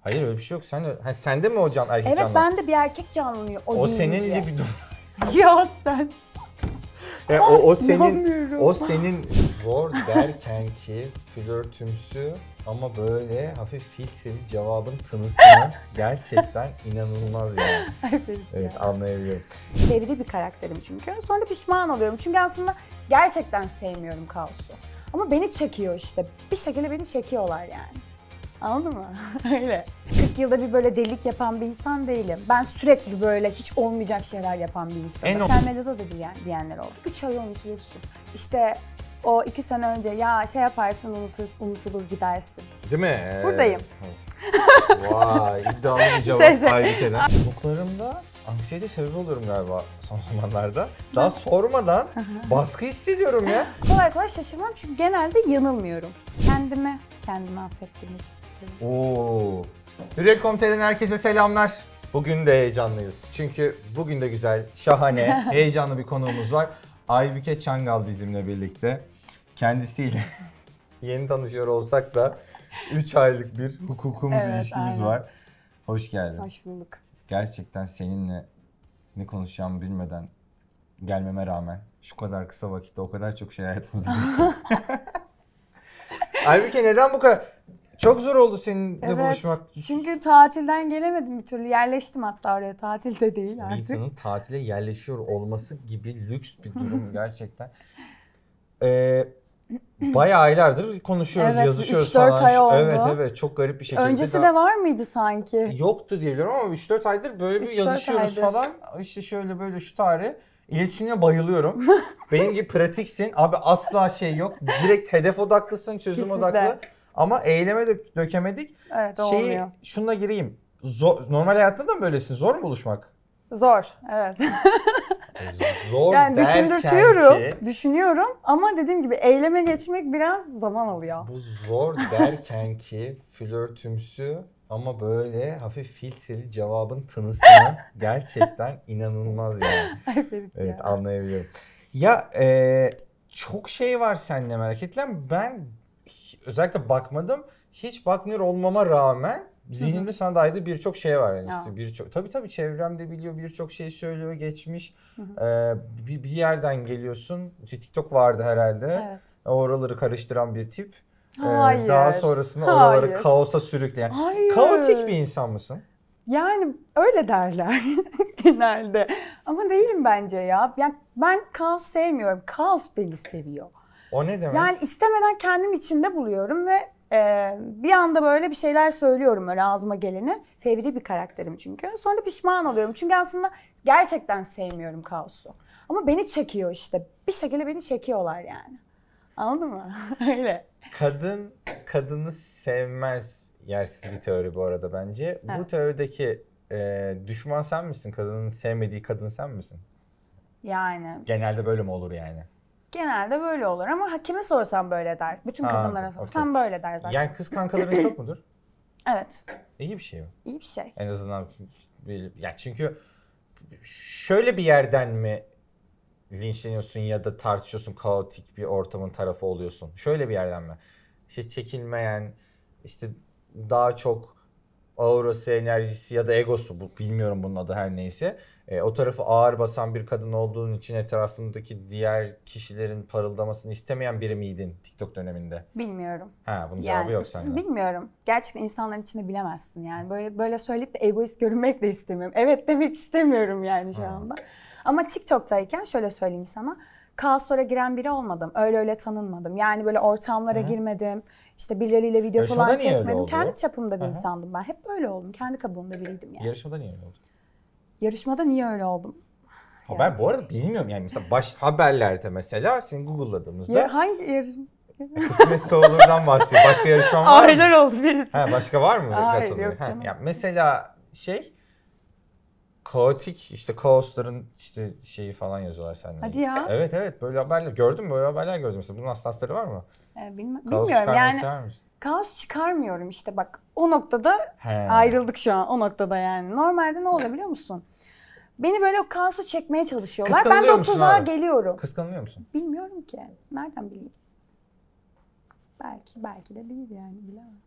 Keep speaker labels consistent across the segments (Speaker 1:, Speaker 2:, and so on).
Speaker 1: Hayır öyle bir şey yok. Sen de, ha, sende mi o can erkek canlı? Evet canlı? ben
Speaker 2: de bir erkek canlanıyor o, O deyince. senin gibi dur. Ya sen.
Speaker 1: E, o, o senin o senin zor derken ki flörtümsü ama böyle hafif filtreli cevabın tınısını gerçekten inanılmaz yani. Evet, ya. anlayabiliyorum.
Speaker 2: Sevgili bir karakterim çünkü. Sonra pişman oluyorum. Çünkü aslında gerçekten sevmiyorum kaosu. Ama beni çekiyor işte. Bir şekilde beni çekiyorlar yani. Anladın mı? Öyle. 40 yılda bir böyle delik yapan bir insan değilim. Ben sürekli böyle hiç olmayacak şeyler yapan bir
Speaker 1: insanım. En ol- Sosyal
Speaker 2: medyada da diyen, diyenler oldu. 3 ay unutulursun. İşte o 2 sene önce ya şey yaparsın unutursun unutulur gidersin.
Speaker 1: Değil mi? Buradayım. Vay iddialı bir cevap. Şey, şey. Ayrı Notlarımda anksiyete sebebi oluyorum galiba son zamanlarda. Daha sormadan baskı hissediyorum ya. Kolay kolay şaşırmam çünkü
Speaker 2: genelde yanılmıyorum. Kendime, kendimi affettirmek istiyorum.
Speaker 1: Oo. Hürriyet.com.tr'den herkese selamlar. Bugün de heyecanlıyız. Çünkü bugün de güzel, şahane, heyecanlı bir konuğumuz var. Aybüke Çangal bizimle birlikte. Kendisiyle yeni tanışıyor olsak da 3 aylık bir hukukumuz, evet, ilişkimiz aynen. var. Hoş geldin. Hoş bulduk gerçekten seninle ne konuşacağımı bilmeden gelmeme rağmen şu kadar kısa vakitte o kadar çok şey hayatımıza Halbuki neden bu kadar çok zor oldu seninle evet, buluşmak.
Speaker 2: Çünkü tatilden gelemedim bir türlü. Yerleştim hatta oraya. tatilde değil artık. Bir insanın
Speaker 1: tatile yerleşiyor olması gibi lüks bir durum gerçekten. Ee, Bayağı aylardır konuşuyoruz, evet, yazışıyoruz 3 -4 falan. ay oldu. Evet evet çok garip bir şekilde. Öncesi de var mıydı sanki? Yoktu diyebilirim ama 3-4 aydır böyle bir yazışıyoruz aydır. falan. İşte şöyle böyle şu tarih. İletişimine bayılıyorum. Benim gibi pratiksin. Abi asla şey yok. Direkt hedef odaklısın, çözüm Kesinlikle. odaklı. Ama eyleme dök dökemedik.
Speaker 2: Evet Şeyi, olmuyor.
Speaker 1: Şununla gireyim. Zor, normal hayatta da mı böylesin? Zor mu buluşmak?
Speaker 2: Zor, evet.
Speaker 1: Zor yani düşündürtüyorum, ki,
Speaker 2: düşünüyorum ama dediğim gibi eyleme geçmek biraz zaman alıyor. Bu zor
Speaker 1: derken ki flörtümsü ama böyle hafif filtreli cevabın tınısını gerçekten inanılmaz yani. evet anlayabiliyorum. Ya e, çok şey var seninle merak etlen. Ben özellikle bakmadım. Hiç bakmıyor olmama rağmen zihnimde sana dair birçok şey var yani işte birçok tabii tabii çevremde biliyor birçok şey söylüyor geçmiş ee, bir, bir yerden geliyorsun işte TikTok vardı herhalde evet. oraları karıştıran bir tip
Speaker 2: ee, Hayır. daha sonrasında oraları kaosa sürükleyen Hayır. kaotik
Speaker 1: bir insan mısın?
Speaker 2: Yani öyle derler genelde ama değilim bence ya yani ben kaos sevmiyorum kaos beni seviyor.
Speaker 1: O ne demek? Yani
Speaker 2: istemeden kendim içinde buluyorum ve ee, bir anda böyle bir şeyler söylüyorum öyle ağzıma geleni. Fevri bir karakterim çünkü. Sonra pişman oluyorum. Çünkü aslında gerçekten sevmiyorum kaosu. Ama beni çekiyor işte. Bir şekilde beni çekiyorlar yani. Anladın mı? öyle.
Speaker 1: Kadın kadını sevmez yersiz bir teori bu arada bence. Evet. Bu teorideki e, düşman sen misin? Kadının sevmediği kadın sen misin? Yani. Genelde böyle mi olur yani?
Speaker 2: Genelde böyle olur ama hakime sorsam böyle der. Bütün Ha, kadınlara okey. sorsam böyle der zaten. Yani kız kankaların çok mudur? Evet. İyi bir şey mi? İyi bir şey.
Speaker 1: En azından böyle- ya çünkü şöyle bir yerden mi linçleniyorsun ya da tartışıyorsun kaotik bir ortamın tarafı oluyorsun. Şöyle bir yerden mi? İşte çekilmeyen işte daha çok aurası, enerjisi ya da egosu bu bilmiyorum bunun adı her neyse. E, o tarafı ağır basan bir kadın olduğun için etrafındaki diğer kişilerin parıldamasını istemeyen biri miydin TikTok döneminde? Bilmiyorum. Ha bunun cevabı yani, yok sende.
Speaker 2: Bilmiyorum. Gerçekten insanların içinde bilemezsin yani. Böyle böyle söyleyip de egoist görünmek de istemiyorum. Evet demek istemiyorum yani şu anda. Ama TikTok'tayken şöyle söyleyeyim sana. Kaoslara giren biri olmadım. Öyle öyle tanınmadım. Yani böyle ortamlara Hı. girmedim. İşte birileriyle video Yarışmada falan çekmedim. Kendi çapımda bir Hı. insandım ben. Hep böyle oldum. Kendi kabuğumda biriydim yani.
Speaker 1: Yarışmada niye öyle oldu?
Speaker 2: Yarışmada niye öyle oldum?
Speaker 1: Ben yani. bu arada bilmiyorum yani mesela baş haberlerde mesela sizin Google'ladığımızda. Ya
Speaker 2: hangi yarışma?
Speaker 1: Kısmetse olurdan bahsediyor. Başka yarışman var Ağrılar mı? oldu bir. Ha, başka var mı? Hayır yok canım. Ha, ya mesela şey kaotik işte kaosların işte şeyi falan yazıyorlar seninle. Hadi ya. Evet evet böyle haberler gördüm böyle haberler gördüm mesela bunun hastaları var mı?
Speaker 2: Ee, bilmem, kaos bilmiyorum yani. Kaos çıkarmıyorum işte bak o noktada
Speaker 1: He. ayrıldık
Speaker 2: şu an o noktada yani. Normalde ne oluyor biliyor musun? Beni böyle o kaosu çekmeye
Speaker 1: çalışıyorlar. Ben de o tuzağa abi? geliyorum. Kıskanılıyor musun?
Speaker 2: Bilmiyorum ki. Nereden bileyim? Belki, belki de değil yani bilemem.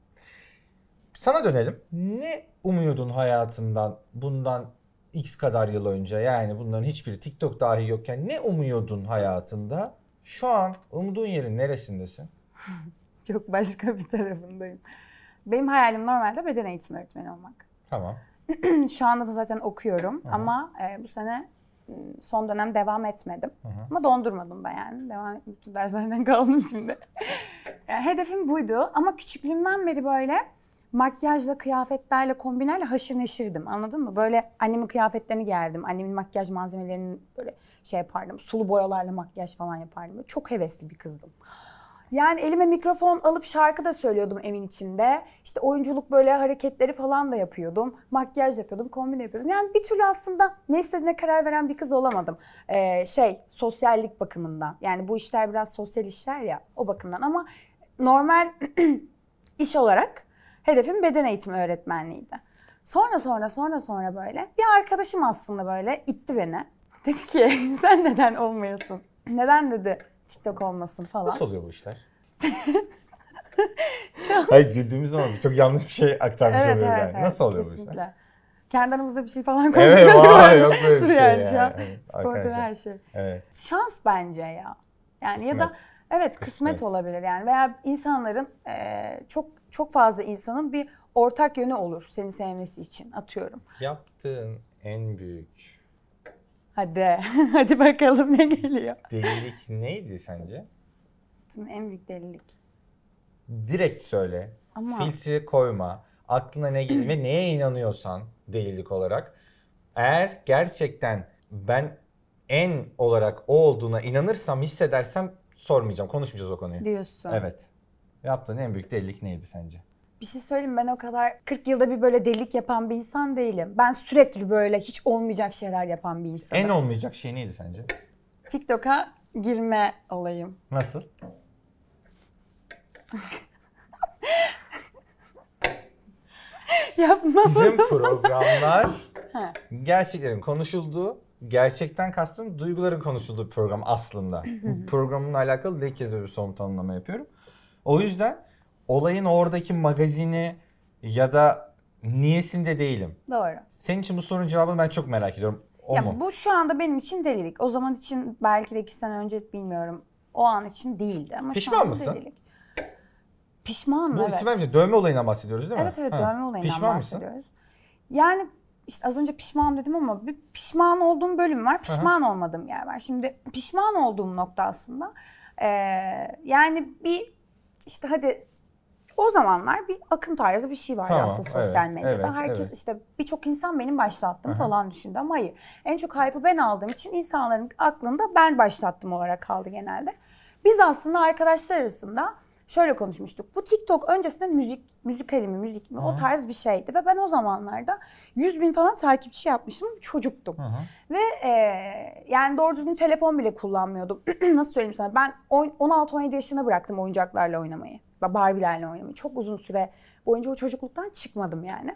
Speaker 1: Sana dönelim. Ne umuyordun hayatından bundan X kadar yıl önce? Yani bunların hiçbiri TikTok dahi yokken ne umuyordun hayatında? Şu an umduğun yerin neresindesin? Çok başka bir tarafındayım.
Speaker 2: Benim hayalim normalde beden eğitimi öğretmeni olmak. Tamam. Şu anda da zaten okuyorum Hı-hı. ama e, bu sene son dönem devam etmedim. Hı-hı. Ama dondurmadım da yani. Devam etmişti derslerden kaldım şimdi. yani hedefim buydu ama küçüklüğümden beri böyle makyajla, kıyafetlerle, kombinlerle haşır neşirdim. Anladın mı? Böyle annemin kıyafetlerini giyerdim. Annemin makyaj malzemelerini böyle şey yapardım. Sulu boyalarla makyaj falan yapardım. Böyle çok hevesli bir kızdım. Yani elime mikrofon alıp şarkı da söylüyordum evin içinde. İşte oyunculuk böyle hareketleri falan da yapıyordum. Makyaj yapıyordum, kombin yapıyordum. Yani bir türlü aslında ne istediğine karar veren bir kız olamadım. Ee, şey, sosyallik bakımından. Yani bu işler biraz sosyal işler ya o bakımdan ama normal iş olarak hedefim beden eğitimi öğretmenliğiydi. Sonra sonra sonra sonra böyle bir arkadaşım aslında böyle itti beni. Dedi ki sen neden olmuyorsun? neden dedi TikTok olmasın falan. Nasıl oluyor bu işler? Hayır
Speaker 1: güldüğümüz zaman çok yanlış bir şey aktarmış evet, oluyoruz evet, yani. Evet, Nasıl oluyor kesinlikle. bu
Speaker 2: işler? Kendi aramızda bir şey falan konuşuyoruz. Evet, vay, yok böyle bir şey yani. sporda her şey. Evet. Şans bence ya. Yani kısmet. ya da evet kısmet, kısmet olabilir yani veya insanların e, çok çok fazla insanın bir ortak yönü olur seni sevmesi için atıyorum.
Speaker 1: Yaptığın en büyük Hadi. Hadi bakalım ne geliyor. Delilik neydi sence? Tüm en büyük delilik. Direkt söyle. Ama... Filtre koyma. Aklına ne geliyor ve neye inanıyorsan delilik olarak. Eğer gerçekten ben en olarak o olduğuna inanırsam, hissedersem sormayacağım. Konuşmayacağız o konuyu. Diyorsun. Evet. Yaptığın en büyük delilik neydi sence?
Speaker 2: Bir şey söyleyeyim ben o kadar 40 yılda bir böyle delilik yapan bir insan değilim. Ben sürekli böyle hiç olmayacak şeyler yapan bir insanım. En olmayacak
Speaker 1: şey neydi sence?
Speaker 2: TikTok'a girme olayım. Nasıl? Yapma
Speaker 1: Bizim programlar gerçeklerin konuşulduğu, gerçekten kastım duyguların konuşulduğu program aslında. Bu programla alakalı ilk kez bir somut anlama yapıyorum. O yüzden olayın oradaki magazini ya da niyesinde değilim. Doğru. Senin için bu sorunun cevabını ben çok merak ediyorum. O ya mu? bu
Speaker 2: şu anda benim için delilik. O zaman için belki de iki sene önce bilmiyorum. O an için değildi ama Pişman şu an mısın? delilik. Pişmanım bu evet. Bu bence
Speaker 1: dövme olayından bahsediyoruz değil mi? Evet evet ha. dövme olayından Pişman bahsediyoruz.
Speaker 2: Mısın? Yani işte az önce pişman dedim ama bir pişman olduğum bölüm var, pişman Aha. olmadığım yer var. Şimdi pişman olduğum nokta aslında ee, yani bir işte hadi o zamanlar bir akım tarzı bir şey vardı tamam, aslında sosyal evet, medyada. Evet, Herkes evet. işte birçok insan benim başlattım Aha. falan düşündü ama hayır. En çok hype'ı ben aldığım için insanların aklında ben başlattım olarak kaldı genelde. Biz aslında arkadaşlar arasında şöyle konuşmuştuk. Bu TikTok öncesinde müzik, müzikali mi müzik mi Hı. o tarz bir şeydi. Ve ben o zamanlarda 100 bin falan takipçi yapmıştım. Çocuktum. Hı. Ve e, yani doğru düzgün telefon bile kullanmıyordum. Nasıl söyleyeyim sana ben 16-17 yaşına bıraktım oyuncaklarla oynamayı. Barbie'lerle oynamayı. Çok uzun süre boyunca o çocukluktan çıkmadım yani.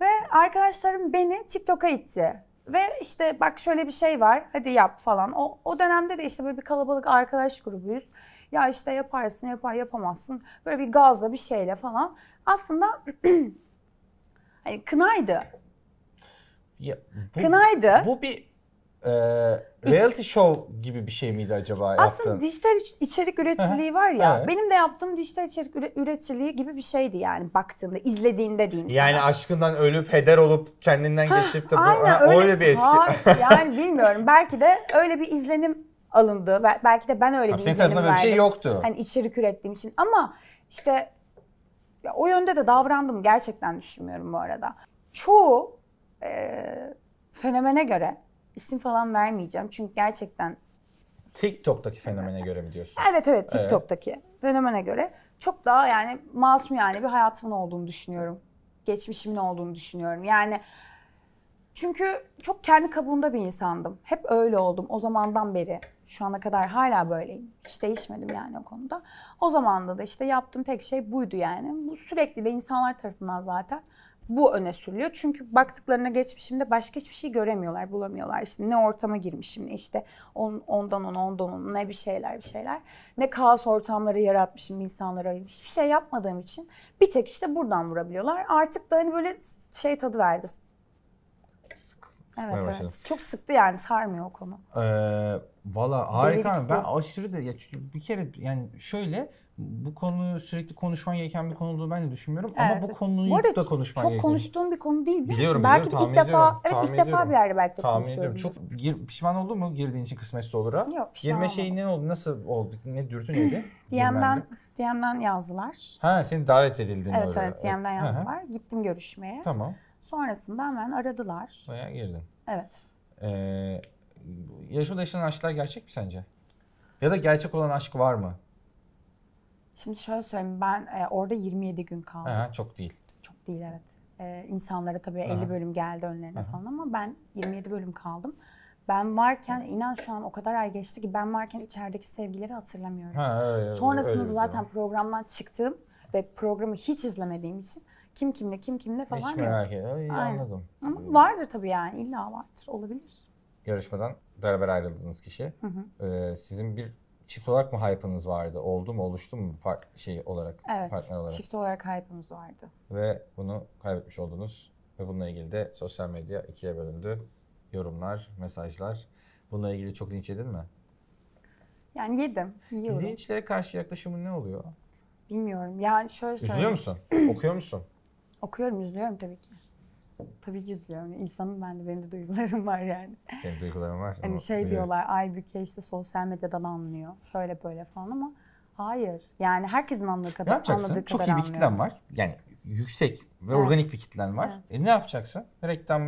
Speaker 2: Ve arkadaşlarım beni TikTok'a itti. Ve işte bak şöyle bir şey var hadi yap falan. O, o dönemde de işte böyle bir kalabalık arkadaş grubuyuz. Ya işte yaparsın, yapar yapamazsın. Böyle bir gazla bir şeyle falan. Aslında hani kınaydı.
Speaker 1: Ya, bu,
Speaker 2: kınaydı. Bu bir
Speaker 1: e, reality show gibi bir şey miydi acaba yaptın? Aslında dijital
Speaker 2: içerik üreticiliği var ya. Evet. Benim de yaptığım dijital içerik üreticiliği gibi bir şeydi yani baktığında, izlediğinde diyeyim sana. Yani
Speaker 1: aşkından ölüp heder olup kendinden geçip de bu, aynen, ha, öyle, öyle bir etki. Var,
Speaker 2: yani bilmiyorum belki de öyle bir izlenim alındı. Belki de ben öyle Tabii bir izlenim verdim. bir şey yoktu. Hani içerik ürettiğim için ama işte ya o yönde de davrandım gerçekten düşünmüyorum bu arada. Çoğu e, fenomene göre isim falan vermeyeceğim çünkü gerçekten
Speaker 1: TikTok'taki fenomene göre mi diyorsun? Evet evet TikTok'taki evet.
Speaker 2: fenomene göre çok daha yani masum yani bir hayatımın olduğunu düşünüyorum. Geçmişimin olduğunu düşünüyorum. Yani çünkü çok kendi kabuğunda bir insandım. Hep öyle oldum o zamandan beri. Şu ana kadar hala böyleyim. Hiç değişmedim yani o konuda. O zamanda da işte yaptığım tek şey buydu yani. Bu sürekli de insanlar tarafından zaten bu öne sürülüyor. Çünkü baktıklarına geçmişimde başka hiçbir şey göremiyorlar, bulamıyorlar. İşte ne ortama girmişim, ne işte on, ondan ona, ondan ona, ne bir şeyler bir şeyler. Ne kaos ortamları yaratmışım insanlara. Hiçbir şey yapmadığım için bir tek işte buradan vurabiliyorlar. Artık da hani böyle şey tadı verdi sıkmaya evet, başladım. Evet. Çok sıktı yani sarmıyor o konu.
Speaker 1: Ee, Valla harika. Delilikli. Ben aşırı da ya çünkü bir kere yani şöyle bu konuyu sürekli konuşman gereken bir konu olduğunu ben de düşünmüyorum evet. ama bu konuyu bu da konuşman çok gereken. Çok konuştuğum bir konu değil. Biliyor biliyorum, belki biliyorum, ilk ediyorum, defa evet ilk ediyorum. defa bir yerde belki de tahmin konuşuyorum. Ediyorum. Çok gir, pişman oldun mu girdiğin için olur olura? Yok pişman Girme şeyi ne oldu? Nasıl oldu? Ne dürtü neydi? DM'den
Speaker 2: DM'den yazdılar.
Speaker 1: Ha seni davet edildin Evet oraya. evet DM'den yazdılar.
Speaker 2: Hı-hı. Gittim görüşmeye. Tamam. Sonrasında hemen aradılar. Baya girdin. Evet.
Speaker 1: Ee, yaşamda yaşanan aşklar gerçek mi sence? Ya da gerçek olan aşk var mı?
Speaker 2: Şimdi şöyle söyleyeyim ben e, orada 27 gün kaldım. Ha, çok değil. Çok değil evet. Ee, insanlara tabii Aha. 50 bölüm geldi önlerine Aha. falan ama ben 27 bölüm kaldım. Ben varken inan şu an o kadar ay geçti ki ben varken içerideki sevgileri hatırlamıyorum. Ha, öyle, Sonrasında öyle zaten programdan çıktığım ve programı hiç izlemediğim için kim kimle, kim kimle falan Hiç merak etme. anladım. Ama vardır tabii yani. illa vardır. Olabilir.
Speaker 1: Yarışmadan beraber ayrıldığınız kişi. Hı hı. Ee, sizin bir çift olarak mı hype'ınız vardı? Oldu mu, oluştu mu par- şey olarak, evet, partner olarak? çift
Speaker 2: olarak hype'ımız vardı.
Speaker 1: Ve bunu kaybetmiş oldunuz. Ve bununla ilgili de sosyal medya ikiye bölündü. Yorumlar, mesajlar. Bununla ilgili çok linç yedin mi?
Speaker 2: Yani yedim, yiyorum. Linçlere
Speaker 1: karşı yaklaşımın ne oluyor?
Speaker 2: Bilmiyorum. Yani şöyle söyleyeyim. Üzülüyor musun? Okuyor musun? Okuyorum, üzülüyorum tabii ki. Tabii ki üzülüyorum. İnsanım ben de, benim de duygularım var yani.
Speaker 1: Senin duyguların var. Hani şey biliyoruz. diyorlar,
Speaker 2: ay Büke işte sosyal medyadan anlıyor. Şöyle böyle falan ama hayır. Yani herkesin anladığı kadar, ne yapacaksın? anladığı Çok kadar Çok iyi bir kitlen
Speaker 1: var. Yani yüksek ve evet. organik bir kitlen var. Evet. E ne yapacaksın? Reklam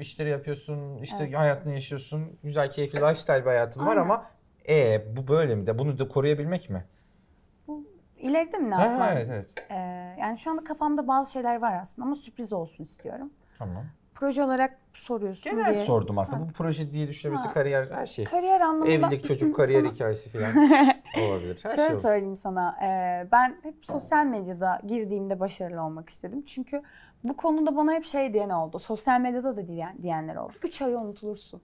Speaker 1: işleri yapıyorsun, işte evet. hayatını yaşıyorsun. Güzel, keyifli, lifestyle bir hayatın Aynen. var ama e bu böyle mi de bunu da koruyabilmek mi?
Speaker 2: İleride mi ne yapmam? evet evet. Ee, yani şu anda kafamda bazı şeyler var aslında ama sürpriz olsun istiyorum. Tamam. Proje olarak soruyorsun Genel diye. sordum aslında. Ha.
Speaker 1: Bu proje diye düşünebilirsin kariyer her şey. Kariyer anlamında... Evlilik, çocuk, kariyer Sana- hikayesi falan olabilir. Her şey Şöyle
Speaker 2: söyleyeyim sana. e, ben hep sosyal medyada girdiğimde başarılı olmak istedim. Çünkü bu konuda bana hep şey diyen oldu. Sosyal medyada da diyen, diyenler oldu. Üç ay unutulursun.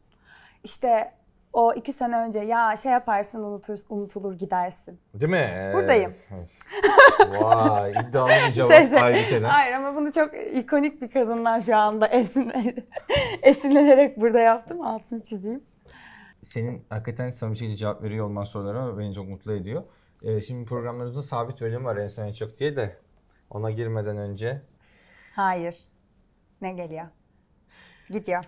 Speaker 2: İşte o iki sene önce ya şey yaparsın unutursun unutulur gidersin.
Speaker 1: Değil mi? Buradayım. Vay iddialı bir şey cevap şey, şey, aynı Hayır
Speaker 2: ama bunu çok ikonik bir kadından şu anda esin, esinlenerek burada yaptım altını çizeyim.
Speaker 1: Senin hakikaten samimi şey cevap veriyor olman sorulara beni çok mutlu ediyor. Ee, şimdi programlarımızda sabit bölüm var en son en çok diye de ona girmeden önce.
Speaker 2: Hayır. Ne geliyor? Gidiyor.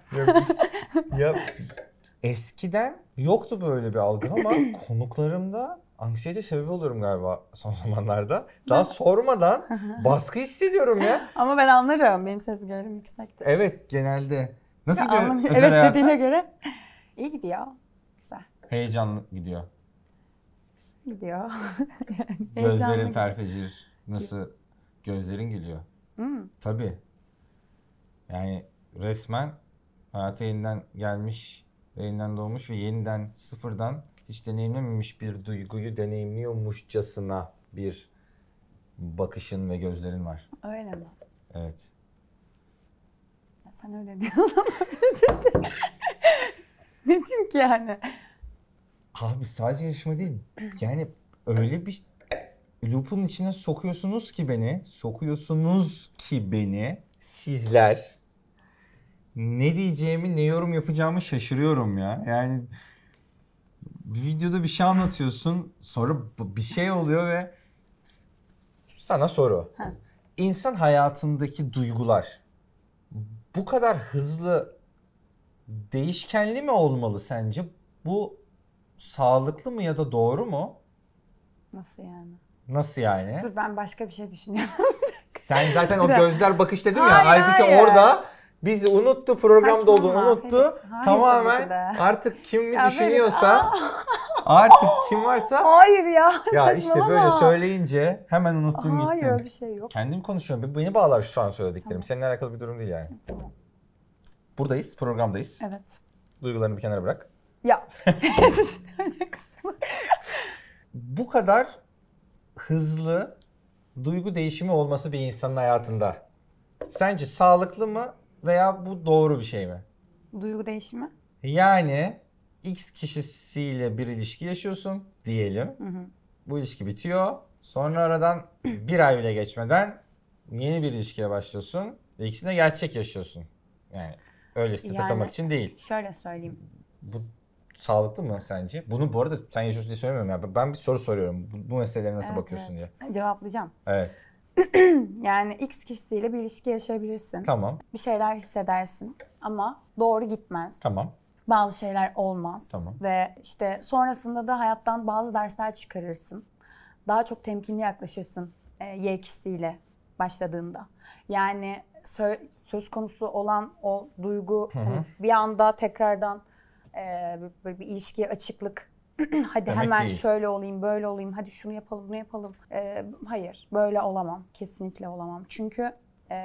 Speaker 1: ya Eskiden yoktu böyle bir algı ama konuklarımda anksiyete sebebi oluyorum galiba son zamanlarda. Daha sormadan baskı hissediyorum ya.
Speaker 2: ama ben anlarım. Benim ses sezgilerim yüksektir.
Speaker 1: Evet genelde. Nasıl Ya, gidiyor özel Evet hayatın? dediğine
Speaker 2: göre iyi gidiyor. Güzel
Speaker 1: Heyecanlı gidiyor.
Speaker 2: gidiyor. Yani Gözlerin heyecanlı.
Speaker 1: Nasıl gözlerin gülüyor. Hmm. Tabii. Yani resmen hayata yeniden gelmiş Yeniden doğmuş ve yeniden sıfırdan hiç deneyimlememiş bir duyguyu deneyimliyormuşçasına bir bakışın ve gözlerin var. Öyle mi? Evet.
Speaker 2: Ya sen öyle diyorsan ne diyeyim ki yani?
Speaker 1: Abi sadece yarışma değil. Yani öyle bir loop'un içine sokuyorsunuz ki beni. Sokuyorsunuz ki beni. Sizler ne diyeceğimi, ne yorum yapacağımı şaşırıyorum ya. Yani bir videoda bir şey anlatıyorsun, sonra bir şey oluyor ve sana soru. İnsan hayatındaki duygular bu kadar hızlı değişkenli mi olmalı sence? Bu sağlıklı mı ya da doğru mu? Nasıl yani? Nasıl yani?
Speaker 2: Dur ben başka bir şey düşünüyorum.
Speaker 1: Sen zaten o gözler bakış dedim ya. Hayır, halbuki hayır. orada biz unuttu, programda Saçmalama, olduğunu unuttu. Tamamen artık kim Ya düşünüyorsa, artık kim varsa Hayır ya. ya işte böyle söyleyince hemen unuttun Hayır gittin. öyle bir şey yok. Kendim konuşuyorum. Beni bağlar şu an söylediklerim. Seninle alakalı bir durum değil yani. E, Buradayız, programdayız. Evet. Duygularını bir kenara bırak. Ya. Bu kadar hızlı duygu değişimi olması bir insanın hayatında sence sağlıklı mı, veya bu doğru bir şey mi?
Speaker 2: Duygu değişimi.
Speaker 1: Yani X kişisiyle bir ilişki yaşıyorsun diyelim. Hı hı. Bu ilişki bitiyor. Sonra aradan bir ay bile geçmeden yeni bir ilişkiye başlıyorsun. Ve ikisini gerçek yaşıyorsun. Yani öylesine yani, takılmak için değil.
Speaker 2: Şöyle söyleyeyim.
Speaker 1: Bu sağlıklı mı sence? Bunu bu arada sen yaşıyorsun diye söylemiyorum ya. Ben bir soru soruyorum. Bu, bu meselelere nasıl evet, bakıyorsun evet.
Speaker 2: diye. Cevaplayacağım. Evet. yani X kişisiyle bir ilişki yaşayabilirsin. Tamam. Bir şeyler hissedersin ama doğru gitmez. Tamam. Bazı şeyler olmaz. Tamam. Ve işte sonrasında da hayattan bazı dersler çıkarırsın. Daha çok temkinli yaklaşırsın e, Y kişisiyle başladığında. Yani sö- söz konusu olan o duygu Hani bir anda tekrardan e, böyle bir ilişkiye açıklık hadi Demek hemen değil. şöyle olayım, böyle olayım, hadi şunu yapalım, bunu yapalım. Ee, hayır, böyle olamam. Kesinlikle olamam. Çünkü e,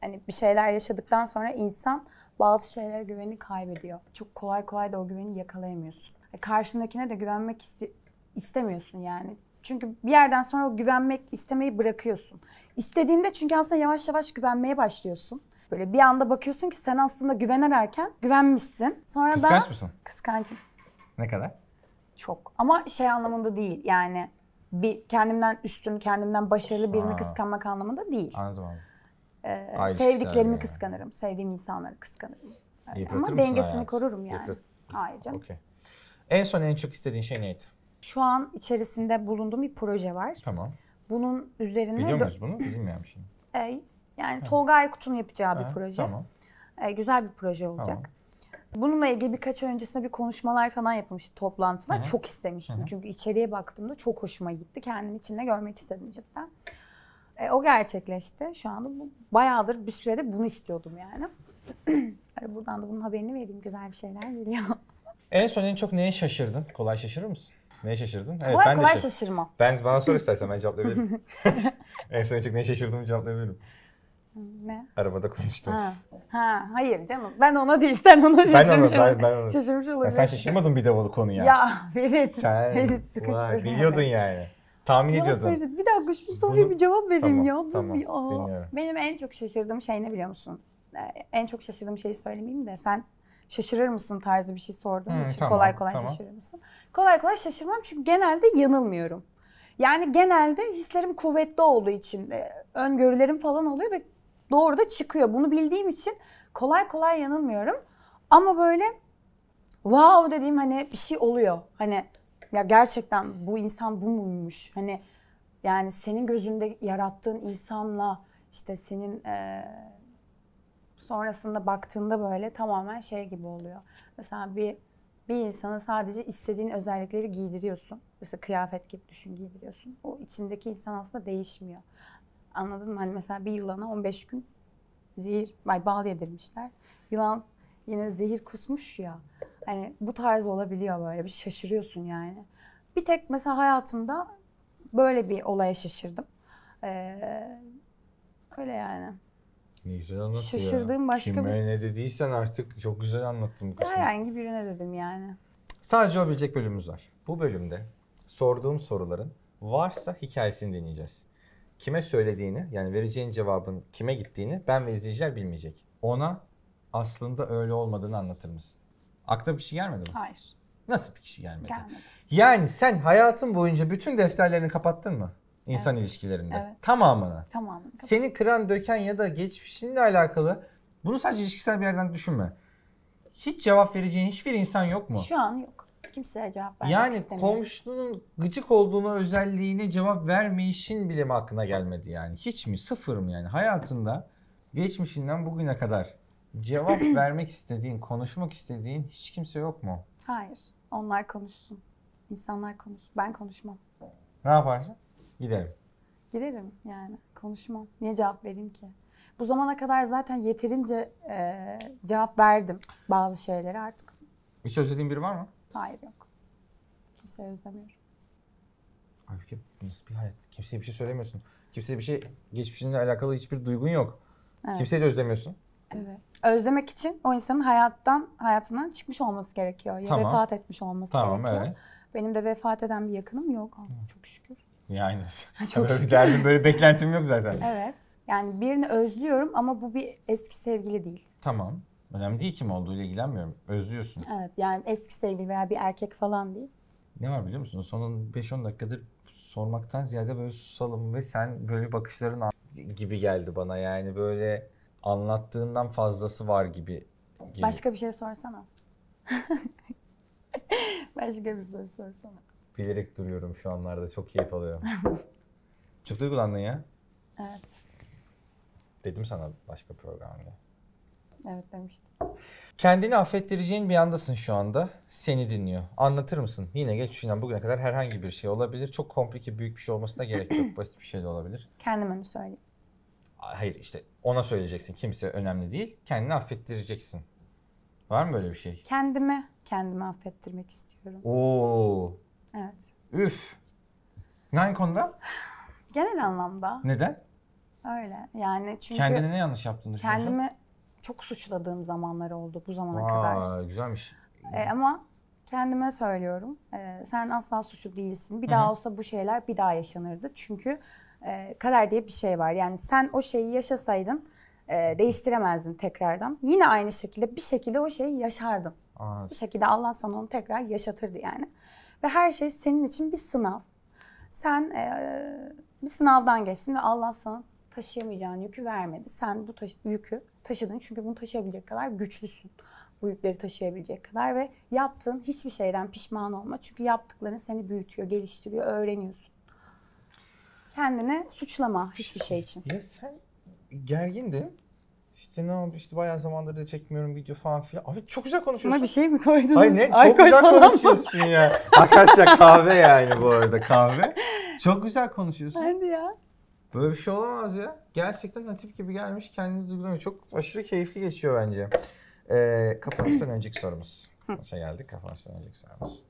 Speaker 2: hani bir şeyler yaşadıktan sonra insan bazı şeylere güveni kaybediyor. Çok kolay kolay da o güveni yakalayamıyorsun. E, karşındakine de güvenmek istemiyorsun yani. Çünkü bir yerden sonra o güvenmek istemeyi bırakıyorsun. İstediğinde çünkü aslında yavaş yavaş güvenmeye başlıyorsun. Böyle bir anda bakıyorsun ki sen aslında güvenerken güvenmişsin. Sonra Kıskanç ben... mısın? Kıskancım. Ne kadar? Çok. Ama şey anlamında değil. Yani bir kendimden üstün, kendimden başarılı birini Ha. kıskanmak anlamında değil. Anladım Ee, sevdiklerimi yani. kıskanırım. Sevdiğim insanları kıskanırım. Öyle. Ee, ama dengesini hayatı? korurum yani. Yıprat- Hayır canım. Okey.
Speaker 1: En son en çok istediğin şey neydi?
Speaker 2: Şu an içerisinde bulunduğum bir proje var. Tamam. Bunun üzerine Biliyor muyuz bunu?
Speaker 1: Bilmiyorum şimdi.
Speaker 2: yani Tolga Aykut'un yapacağı bir proje. Tamam. güzel bir proje olacak. Bununla ilgili birkaç ay öncesinde bir konuşmalar falan yapılmıştı toplantılar. Hı-hı. Çok istemiştim. Hı-hı. Çünkü içeriye baktığımda çok hoşuma gitti. Kendimi içinde görmek istedim cidden. E, o gerçekleşti. Şu anda bu bayağıdır bir sürede bunu istiyordum yani. Buradan da bunun haberini vereyim. Güzel bir şeyler geliyor.
Speaker 1: En son en çok neye şaşırdın? Kolay şaşırır mısın? Neye şaşırdın? Evet, kolay ben kolay şaşırma. Ben bana sor istersen ben cevaplayabilirim. en son en çok neye şaşırdım? cevaplayabilirim. Ne? Arabada konuştum. Ha.
Speaker 2: ha hayır canım. Ben ona değil sen ona şaşırmış. Ben ona ben, ben ona. Şaşırmış olabilirim. sen
Speaker 1: şaşırmadın bir de o konuya. Ya
Speaker 2: Ferit. Sen Ferit vay, biliyordun
Speaker 1: yani. Tahmin ya ediyordun. Ferit,
Speaker 2: bir dakika şu soruya bir cevap vereyim tamam, ya. Bu tamam, Dinliyorum. Benim en çok şaşırdığım şey ne biliyor musun? Ee, en çok şaşırdığım şeyi söylemeyeyim de sen şaşırır mısın tarzı bir şey sorduğum hmm, için tamam, kolay kolay tamam. şaşırır mısın? Kolay kolay şaşırmam çünkü genelde yanılmıyorum. Yani genelde hislerim kuvvetli olduğu için e, öngörülerim falan oluyor ve doğru da çıkıyor. Bunu bildiğim için kolay kolay yanılmıyorum. Ama böyle wow dediğim hani bir şey oluyor. Hani ya gerçekten bu insan bu muymuş? Hani yani senin gözünde yarattığın insanla işte senin e, sonrasında baktığında böyle tamamen şey gibi oluyor. Mesela bir bir insana sadece istediğin özellikleri giydiriyorsun. Mesela kıyafet gibi düşün giydiriyorsun. O içindeki insan aslında değişmiyor. Anladın mı? Hani mesela bir yılana 15 gün zehir, ay bal yedirmişler. Yılan yine zehir kusmuş ya. Hani bu tarz olabiliyor böyle bir şaşırıyorsun yani. Bir tek mesela hayatımda böyle bir olaya şaşırdım. Ee, öyle yani.
Speaker 1: Ne güzel anlattın. Şaşırdığım ya. başka Kime bir... ne dediysen artık çok güzel anlattın bu
Speaker 2: kısmı. Herhangi birine dedim yani.
Speaker 1: Sadece o bölümümüz var. Bu bölümde sorduğum soruların varsa hikayesini deneyeceğiz kime söylediğini yani vereceğin cevabın kime gittiğini ben ve izleyiciler bilmeyecek. Ona aslında öyle olmadığını anlatır mısın? Akla bir şey gelmedi mi? Hayır. Nasıl bir kişi şey gelmedi? gelmedi. Yani sen hayatın boyunca bütün defterlerini kapattın mı? İnsan evet. ilişkilerinde. Evet. Tamamını. Tamamını. Kapattım. Seni kıran, döken ya da geçmişinle alakalı bunu sadece ilişkisel bir yerden düşünme. Hiç cevap vereceğin hiçbir insan yok mu? Şu
Speaker 2: an yok kimseye cevap vermek yani istemiyor. Yani komşunun
Speaker 1: gıcık olduğuna özelliğine cevap vermeyişin bile mi aklına gelmedi yani? Hiç mi? Sıfır mı yani? Hayatında geçmişinden bugüne kadar cevap vermek istediğin, konuşmak istediğin hiç kimse yok mu?
Speaker 2: Hayır. Onlar konuşsun. İnsanlar konuş. Ben konuşmam.
Speaker 1: Ne yaparsın? Giderim.
Speaker 2: Giderim yani. Konuşmam. Niye cevap vereyim ki? Bu zamana kadar zaten yeterince e, cevap verdim bazı şeylere artık.
Speaker 1: Hiç özlediğin biri var mı?
Speaker 2: Hayır yok. Kimseyi özlemiyorum.
Speaker 1: Halbuki nasıl bir hayat? Kimseye bir şey söylemiyorsun. Kimseye bir şey, geçmişinle alakalı hiçbir duygun yok. Evet. Kimseyi de özlemiyorsun.
Speaker 2: Evet. Özlemek için o insanın hayattan, hayatından çıkmış olması gerekiyor. Ya Tamam. vefat etmiş olması Tamam gerekiyor. evet. Benim de vefat eden bir yakınım yok. Ah, Çok şükür.
Speaker 1: Yani Çok böyle bir derdim, böyle beklentim yok zaten.
Speaker 2: Evet. Yani birini özlüyorum ama bu bir eski sevgili değil.
Speaker 1: Tamam. Önemli değil kim olduğuyla ilgilenmiyorum. Özlüyorsun.
Speaker 2: Evet yani eski sevgili veya bir erkek falan değil.
Speaker 1: Ne var biliyor musun? Sonun 5-10 dakikadır sormaktan ziyade böyle susalım ve sen böyle bakışların gibi geldi bana. Yani böyle anlattığından fazlası var gibi. gibi. Başka
Speaker 2: bir şey sorsana. Başka bir soru sorsana.
Speaker 1: Bilerek duruyorum şu anlarda. Çok keyif alıyorum. Çok duygulandın ya. Evet. Dedim sana başka programda.
Speaker 2: Evet demiştim.
Speaker 1: Kendini affettireceğin bir andasın şu anda. Seni dinliyor. Anlatır mısın? Yine geçmişinden bugüne kadar herhangi bir şey olabilir. Çok komplike büyük bir şey olmasına gerek yok. Basit bir şey de olabilir.
Speaker 2: Kendime mi söyleyeyim?
Speaker 1: Hayır işte ona söyleyeceksin. Kimse önemli değil. Kendini affettireceksin. Var mı böyle bir şey?
Speaker 2: Kendime, kendimi affettirmek istiyorum.
Speaker 1: Oo. Evet. Üf. Hangi konuda?
Speaker 2: Genel anlamda. Neden? Öyle. Yani çünkü Kendine ne
Speaker 1: yanlış yaptığını düşünüyorsun? kendimi
Speaker 2: çok suçladığım zamanlar oldu bu zamana Aa, kadar.
Speaker 1: Güzelmiş. E,
Speaker 2: ama kendime söylüyorum. E, sen asla suçlu değilsin. Bir Hı-hı. daha olsa bu şeyler bir daha yaşanırdı. Çünkü e, kader diye bir şey var. Yani sen o şeyi yaşasaydın e, değiştiremezdin tekrardan. Yine aynı şekilde bir şekilde o şeyi yaşardın. Aa. Bir şekilde Allah sana onu tekrar yaşatırdı yani. Ve her şey senin için bir sınav. Sen e, bir sınavdan geçtin ve Allah sana taşıyamayacağın yükü vermedi. Sen bu taşı, yükü taşıdın çünkü bunu taşıyabilecek kadar güçlüsün. Bu yükleri taşıyabilecek kadar ve yaptığın hiçbir şeyden pişman olma. Çünkü yaptıkların seni büyütüyor, geliştiriyor, öğreniyorsun.
Speaker 1: Kendini suçlama hiçbir şey için. Ya sen gergindin. İşte ne oldu işte bayağı zamandır da çekmiyorum video falan filan. Abi çok güzel konuşuyorsun. Buna bir şey mi koydunuz? Ay ne çok güzel konuşuyorsun ya. Arkadaşlar kahve yani bu arada kahve. Çok güzel konuşuyorsun. Hadi ya. Böyle bir şey olamaz ya. Gerçekten Hatip gibi gelmiş kendini duygulanıyor. Çok aşırı keyifli geçiyor bence. Ee, kapanıştan önceki sorumuz. Kapanışa geldik. Kapanıştan önceki sorumuz.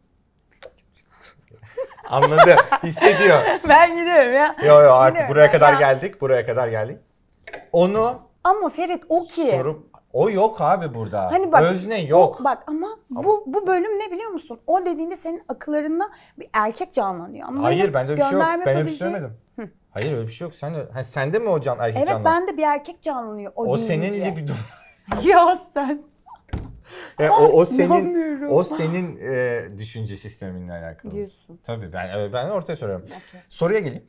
Speaker 1: Anladı. Hissediyor.
Speaker 2: Ben gidiyorum ya. Yo yo artık Gidiyorum buraya kadar ya. geldik.
Speaker 1: Buraya kadar geldik. Onu
Speaker 2: Ama Ferit o ki.
Speaker 1: sorup... O yok abi burada. Hani bak, Özne yok.
Speaker 2: O- bak ama, bu bu bölüm ne biliyor musun? O dediğinde senin akıllarında bir erkek canlanıyor. Ama Hayır bende bir şey yok. Ben öyle bir şey yapabileceği- demedim.
Speaker 1: Hayır öyle bir şey yok. Sen ha, sende mi o can erkek evet, canlanıyor?
Speaker 2: Evet bende bir erkek canlanıyor o, o deyince. senin libidon. ya sen.
Speaker 1: E, o, o senin o senin e, düşünce sisteminle alakalı. Diyorsun. Tabii ben ben ortaya soruyorum. Okay. Soruya geleyim.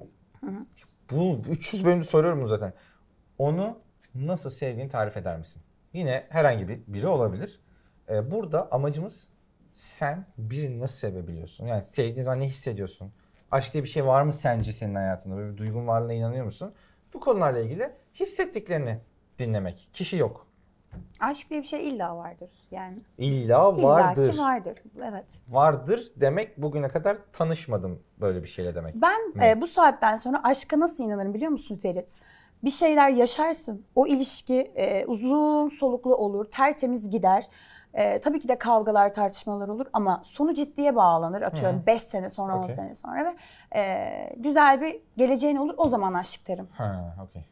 Speaker 1: Bu 300 bölümde soruyorum bunu zaten. Onu nasıl sevdiğini tarif eder misin? Yine herhangi bir biri olabilir. Ee, burada amacımız sen birini nasıl sevebiliyorsun? Yani sevdiğin zaman ne hissediyorsun? Aşk diye bir şey var mı sence senin hayatında? Böyle bir duygun varlığına inanıyor musun? Bu konularla ilgili hissettiklerini dinlemek. Kişi yok.
Speaker 2: Aşk diye bir şey illa vardır yani.
Speaker 1: İlla vardır. İlla
Speaker 2: vardır. Evet.
Speaker 1: Vardır demek bugüne kadar tanışmadım böyle bir şeyle demek. Ben e, bu
Speaker 2: saatten sonra aşka nasıl inanırım biliyor musun Ferit? Bir şeyler yaşarsın. O ilişki e, uzun soluklu olur, tertemiz gider. E, tabii ki de kavgalar, tartışmalar olur ama sonu ciddiye bağlanır. Atıyorum 5 sene sonra, 10 okay. sene sonra ve e, güzel bir geleceğin olur. O zaman aşk derim.
Speaker 1: Ha, okay.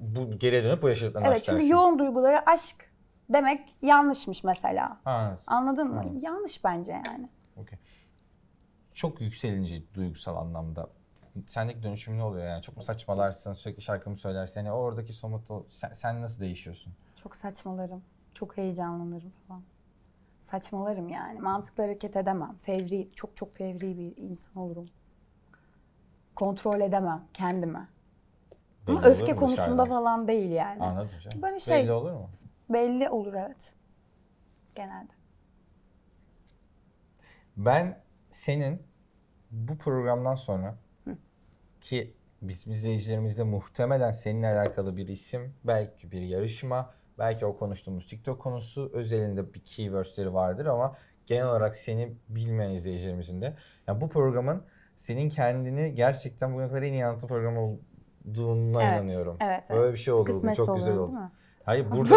Speaker 1: Bu geriye dönüp bu yaşadıktan evet, aşk Evet çünkü dersin.
Speaker 2: yoğun duygulara aşk demek yanlışmış mesela.
Speaker 1: Ha, evet. Anladın mı? Anladım.
Speaker 2: Yanlış bence yani. Okay.
Speaker 1: Çok yükselince duygusal anlamda sendeki dönüşüm ne oluyor yani? Çok mu saçmalarsın, sürekli şarkımı söylersin? Yani oradaki somut, o, sen, sen nasıl değişiyorsun?
Speaker 2: Çok saçmalarım. Çok heyecanlanırım falan. Saçmalarım yani. Mantıklı hareket edemem. Fevri, çok çok fevri bir insan olurum. Kontrol edemem kendimi.
Speaker 1: Belli Ama öfke konusunda dışarıda? falan değil yani. Anladım Böyle şey. Belli olur mu?
Speaker 2: Belli olur evet. Genelde.
Speaker 1: Ben senin bu programdan sonra Hı. ki biz izleyicilerimizde muhtemelen seninle alakalı bir isim, belki bir yarışma, Belki o konuştuğumuz TikTok konusu özelinde bir keywordsleri vardır ama genel olarak seni bilmeyen izleyicilerimizin de. Yani bu programın senin kendini gerçekten bugüne kadar en iyi anlatım programı olduğuna evet, inanıyorum. Evet, Böyle evet. bir şey oldu. Kısmet çok oluyor, güzel oldu. Hayır burada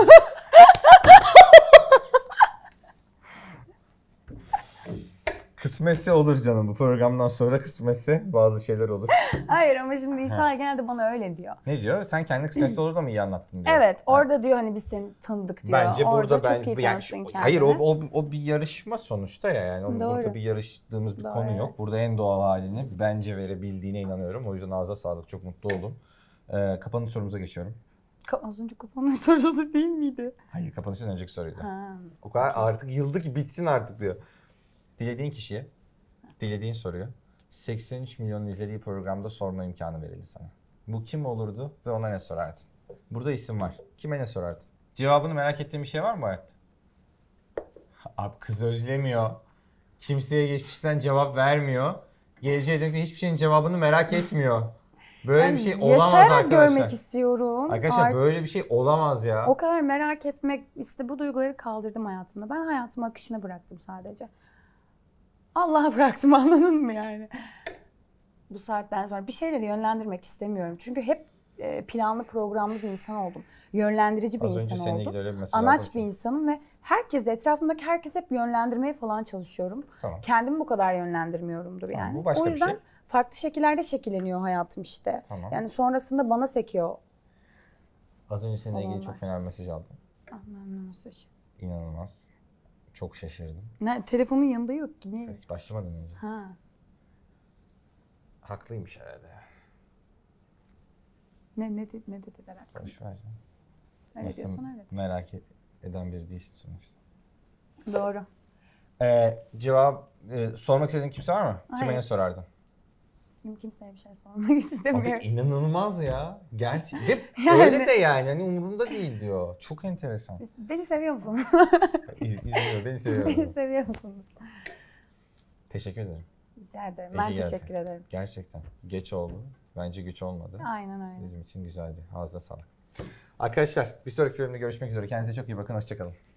Speaker 1: Kısmetse olur canım bu programdan sonra kısmetse bazı şeyler olur.
Speaker 2: Hayır ama şimdi İsa genelde bana öyle diyor.
Speaker 1: Ne diyor? Sen kendi kısmetse olur da mı iyi anlattın diyor.
Speaker 2: Evet orada diyor hani biz seni tanıdık diyor. Bence orada, burada ben iyi yani, kendini. hayır o, o,
Speaker 1: o bir yarışma sonuçta ya yani Doğru. burada bir yarıştığımız bir Doğru, konu yok. Evet. Burada en doğal halini bence verebildiğine inanıyorum. O yüzden ağza sağlık çok mutlu oldum. Ee, kapanış sorumuza geçiyorum.
Speaker 2: Ka- az önce kapanış sorusu değil miydi?
Speaker 1: Hayır kapanışın önceki soruydu. Ha. O kadar okay. artık yıldı ki bitsin artık diyor. Dilediğin kişiye, dilediğin soruyu 83 milyon izlediği programda sorma imkanı verildi sana. Bu kim olurdu ve ona ne sorardın? Burada isim var. Kime ne sorardın? Cevabını merak ettiğin bir şey var mı hayatta? Abi kız özlemiyor. Kimseye geçmişten cevap vermiyor. Geleceğe dönük hiçbir şeyin cevabını merak etmiyor. Böyle yani bir şey olamaz arkadaşlar. görmek
Speaker 2: istiyorum. Arkadaşlar artık. böyle
Speaker 1: bir şey olamaz ya. O
Speaker 2: kadar merak etmek işte bu duyguları kaldırdım hayatımda. Ben hayatımı akışına bıraktım sadece. Allah'a bıraktım anladın mı yani? Bu saatten sonra bir şeyleri yönlendirmek istemiyorum. Çünkü hep e, planlı programlı bir insan oldum. Yönlendirici bir Az insan önce oldum. Öyle Anaç bir insanım ve herkes etrafımdaki herkes hep yönlendirmeye falan çalışıyorum. Tamam. Kendimi bu kadar yönlendirmiyorumdur yani. Tamam, bu başka o yüzden bir şey. farklı şekillerde şekilleniyor hayatım işte. Tamam. Yani sonrasında bana sekiyor.
Speaker 1: Az önce seninle ilgili çok önemli mesaj aldım.
Speaker 2: Anlamlı mesaj.
Speaker 1: İnanılmaz. Çok şaşırdım.
Speaker 2: Ne, telefonun yanında yok ki. Ne? Hiç
Speaker 1: başlamadan önce. Ha. Haklıymış herhalde.
Speaker 2: Ne ne dedi ne dediler hakkında? Boş ver canım. Öyle diyorsan öyle.
Speaker 1: Merak e-, eden biri değilsin sonuçta. Doğru. Ee, cevap e, sormak istediğin kimse var mı? Kime ne sorardın?
Speaker 2: kimseye bir şey sormak istemiyorum. Abi
Speaker 1: inanılmaz ya. Gerçi hep yani... öyle de yani hani umurumda değil diyor. Çok enteresan.
Speaker 2: Beni seviyor musun?
Speaker 1: İzliyor, beni seviyor. Beni
Speaker 2: seviyor musun?
Speaker 1: Teşekkür ederim. Rica ederim. Ben İyi teşekkür geldi. ederim. Gerçekten. Geç oldu. Bence güç olmadı. Aynen öyle. Bizim için güzeldi. Ağzına sağlık. Arkadaşlar bir sonraki bölümde görüşmek üzere. Kendinize çok iyi bakın. Hoşçakalın.